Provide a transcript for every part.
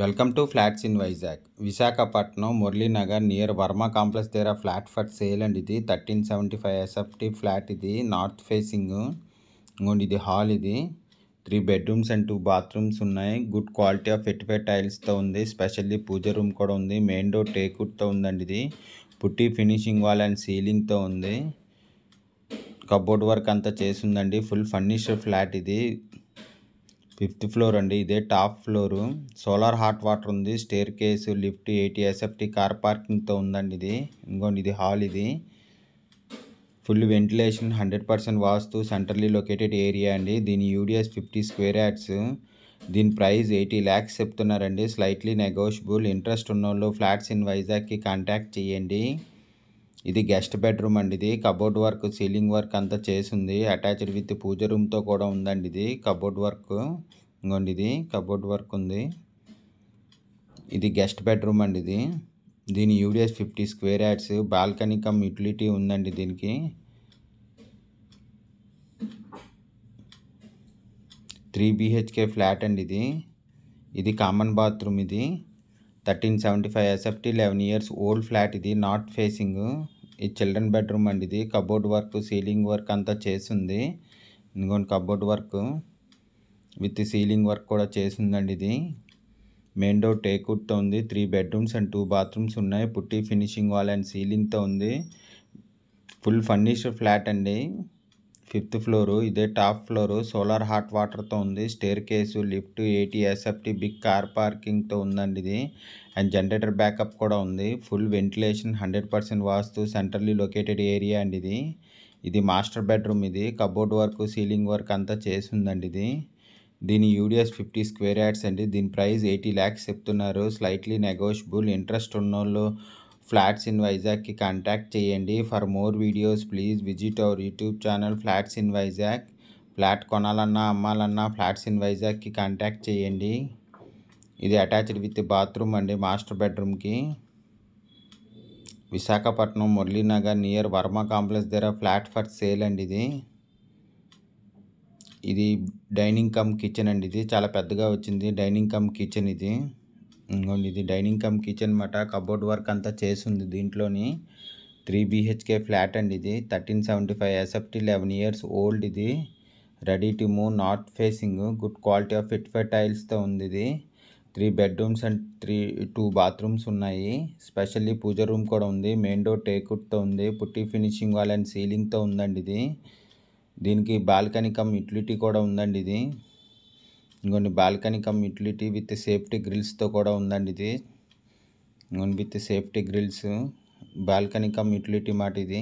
welcome to flats in Vizag Visakhapatnam Muralinagar near Varma complex దగ్గర flat for sale and ఇది thirteen seventy five SFT flat ఇది north facing and ఇది hall ఇది three bedrooms and two bathrooms ఉన్నాయి good quality of vitrified టైల్స్తో ఉంది specially pooja room కూడా ఉంది మెయిన్ డోర్ టేకుడ్తో ఉందండి ఇది పుట్టి ఫినిషింగ్ వాల్ అండ్ సీలింగ్తో ఉంది కబోర్డ్ వర్క్ అంతా చేసిందండి ఫుల్ ఫర్నిష్డ్ ఫ్లాట్ ఇది ఫిఫ్త్ ఫ్లోర్ అండి ఇదే top floor solar hot water ఉంది staircase lift eighty SFT car పార్కింగ్తో ఉందండి ఇది ఇంకోండి ఇది హాల్ ఇది full ventilation hundred percent vastu centrally located area అండి దీని యూడిఎస్ ఫిఫ్టీ స్క్వేర్ యాడ్స్ దీని ప్రైస్ ఎయిటీ ల్యాక్స్ చెప్తున్నారండి స్లైట్లీ నెగోషియబుల్ ఇంట్రెస్ట్ ఉన్నోళ్ళు ఫ్లాట్స్ ఇన్ వైజాగ్కి కాంటాక్ట్ చేయండి ఇది గెస్ట్ బెడ్రూమ్ అండి ఇది కబోర్డ్ వర్క్ సీలింగ్ వర్క్ అంతా చేసింది అటాచ్డ్ విత్ పూజ రూమ్తో కూడా ఉందండి ఇది కబోర్డ్ వర్క్ ఇంకోండి ఇది కబోర్డ్ వర్క్ ఉంది ఇది గెస్ట్ బెడ్రూమ్ అండి ఇది దీని UDS fifty square yards balcony cum utility ఉందండి దీనికి త్రీ బిహెచ్కే ఫ్లాట్ అండి ఇది ఇది కామన్ బాత్రూమ్ ఇది thirteen seventy five SFT eleven years old flat ఇది నార్త్ ఫేసింగ్ ఈ చిల్డ్రన్ బెడ్రూమ్ అండి ఇది కబోర్డ్ వర్క్ సీలింగ్ వర్క్ అంతా చేసింది ఇంకోటి cupboard work with ceiling work కూడా చేసిందండి ఇది మెయిన్ డోర్ టేక్వుడ్తో ఉంది three bedrooms and two bathrooms ఉన్నాయి పుట్టి ఫినిషింగ్ వాల్ అండ్ సీలింగ్తో ఉంది ఫుల్ ఫర్నిష్డ్ ఫ్లాట్ అండి ఫిఫ్త్ ఫ్లోరు ఇదే టాప్ ఫ్లోరు సోలార్ హాట్ వాటర్తో ఉంది staircase lift eighty SFT big car పార్కింగ్తో ఉందండి ఇది అండ్ జనరేటర్ బ్యాకప్ కూడా ఉంది full ventilation hundred percent vastu centrally located area అండి ఇది ఇది మాస్టర్ బెడ్రూమ్ ఇది కబోర్డ్ వర్క్ సీలింగ్ వర్క్ అంతా చేసి ఉందండి ఇది దీని యూడిఎస్ ఫిఫ్టీ స్క్వేర్ యార్డ్స్ అండి దీని ప్రైస్ ఎయిటీ ల్యాక్స్ చెప్తున్నారు స్లైట్లీ నెగోషియబుల్ ఇంట్రెస్ట్ ఉన్నోళ్ళు ఫ్లాట్స్ ఇన్ వైజాగ్కి కాంటాక్ట్ చేయండి for more videos please visit our YouTube channel flats in Vizag flat కొనాలన్నా అమ్మాలన్నా ఫ్లాట్స్ ఇన్ వైజాగ్కి కాంటాక్ట్ చేయండి ఇది అటాచ్డ్ విత్ బాత్రూమ్ అండి మాస్టర్ బెడ్రూమ్కి విశాఖపట్నం మురళీనగర్ నియర్ వర్మ కాంప్లెక్స్ దగ్గర ఫ్లాట్ ఫర్ సేల్ అండి ఇది ఇది డైనింగ్ కమ్ కిచెన్ అండి ఇది చాలా పెద్దగా వచ్చింది డైనింగ్ కమ్ కిచెన్ ఇది ఇంకోండి ఇది డైనింగ్ కమ్ కిచెన్ మాట కబోర్డ్ వర్క్ అంతా చేసింది దీంట్లోని త్రీ బీహెచ్కే ఫ్లాట్ అండి ఇది thirteen seventy five SFT eleven years old ఇది ready to move north facing good quality of ఫిట్ ఫైవ్ టైల్స్తో ఉంది ఇది three bedrooms and three two bathrooms ఉన్నాయి స్పెషల్లీ పూజ రూమ్ కూడా ఉంది మెయిన్ డోర్ టేకుట్తో ఉంది పుట్టి ఫినిషింగ్ వాల్ అండ్ సీలింగ్తో ఉందండి ఇది దీనికి బాల్కనీ కమ్ యూటిలిటీ కూడా ఉందండి ఇది ఇంకొన్ని balcony cum utility with safety గ్రిల్స్తో కూడా ఉందండి ఇది ఇంకొన్ని with safety grills balcony cum utility మాట ఇది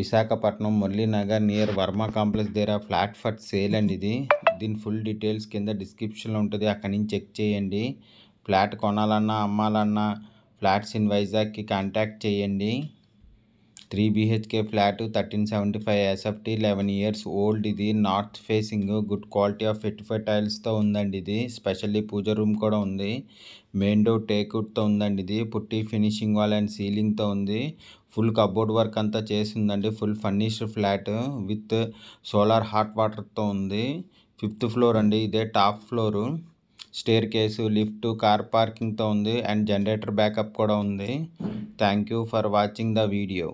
విశాఖపట్నం మురళీనగర్ నియర్ వర్మ కాంప్లెక్స్ దగ్గర ఫ్లాట్ ఫట్ సేల్ అండి ఇది దీని ఫుల్ డీటెయిల్స్ కింద డిస్క్రిప్షన్లో ఉంటుంది అక్కడి నుంచి చెక్ చేయండి ఫ్లాట్ కొనాలన్నా అమ్మాలన్నా ఫ్లాట్స్ ఇన్ వైజాగ్కి కాంటాక్ట్ చేయండి three BHK flat thirteen seventy five SFT eleven years old ఇది north facing good quality of ఫిట్ ఫైవ్ టైల్స్తో ఉందండి ఇది స్పెషల్లీ పూజ రూమ్ కూడా ఉంది మెయిన్ డోర్ టేక్అవుట్తో ఉందండి ఇది పుట్టి ఫినిషింగ్ వాల్ అండ్ సీలింగ్తో ఉంది ఫుల్ కబోర్డ్ వర్క్ అంతా చేసిందండి full furnished flat with solar hot వాటర్తో ఉంది ఫిఫ్త్ ఫ్లోర్ అండి ఇదే top floor staircase lift car పార్కింగ్తో ఉంది అండ్ జనరేటర్ బ్యాకప్ కూడా ఉంది thank you for watching the video